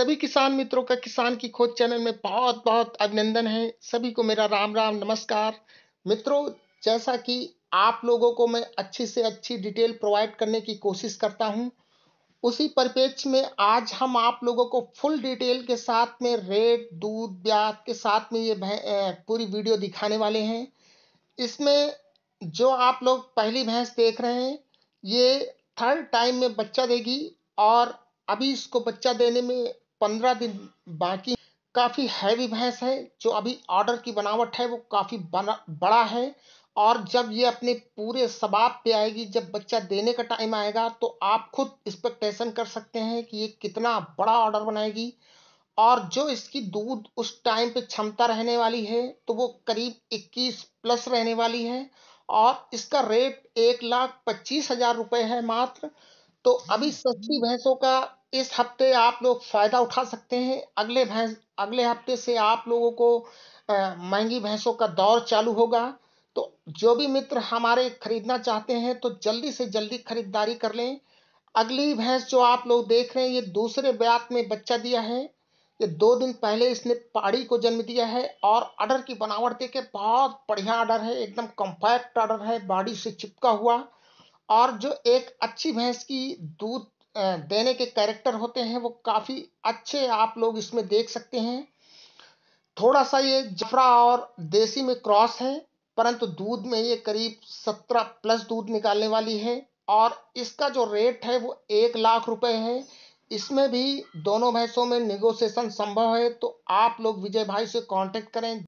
सभी किसान मित्रों का किसान की खोज चैनल में बहुत बहुत अभिनंदन है सभी को मेरा राम राम नमस्कार मित्रों जैसा कि आप लोगों को मैं अच्छी से अच्छी डिटेल प्रोवाइड करने की कोशिश करता हूं उसी परिपेक्ष में आज हम आप लोगों को फुल डिटेल के साथ में रेट दूध ब्याज के साथ में ये पूरी वीडियो दिखाने वाले हैं इसमें जो आप लोग पहली भैंस देख रहे हैं ये थर्ड टाइम में बच्चा देगी और अभी इसको बच्चा देने में पंद्रह दिन बाकी काफ़ी हैवी भैंस है जो अभी ऑर्डर की बनावट है वो काफ़ी बड़ा है और जब ये अपने पूरे सबाब पे आएगी जब बच्चा देने का टाइम आएगा तो आप खुद एक्सपेक्टेशन कर सकते हैं कि ये कितना बड़ा ऑर्डर बनाएगी और जो इसकी दूध उस टाइम पे क्षमता रहने वाली है तो वो करीब 21 प्लस रहने वाली है और इसका रेट एक लाख पच्चीस हज़ार रुपये है मात्र तो अभी सस्ती भैंसों का इस हफ्ते आप लोग फ़ायदा उठा सकते हैं अगले भैंस अगले हफ्ते से आप लोगों को महंगी भैंसों का दौर चालू होगा तो जो भी मित्र हमारे खरीदना चाहते हैं तो जल्दी से जल्दी खरीदारी कर लें अगली भैंस जो आप लोग देख रहे हैं ये दूसरे ब्यात में बच्चा दिया है ये दो दिन पहले इसने पाड़ी को जन्म दिया है और अडर की बनावट देखे बहुत बढ़िया अडर है एकदम कॉम्पैक्ट अडर है बाड़ी से चिपका हुआ और जो एक अच्छी भैंस की दूध देने के कैरेक्टर होते हैं वो काफ़ी अच्छे आप लोग इसमें देख सकते हैं थोड़ा सा ये जफरा और देसी में क्रॉस है परंतु दूध में ये करीब सत्रह प्लस दूध निकालने वाली है और इसका जो रेट है वो एक लाख रुपए है इसमें भी दोनों भैंसों में निगोशिएशन संभव है तो आप लोग विजय भाई से कांटेक्ट करें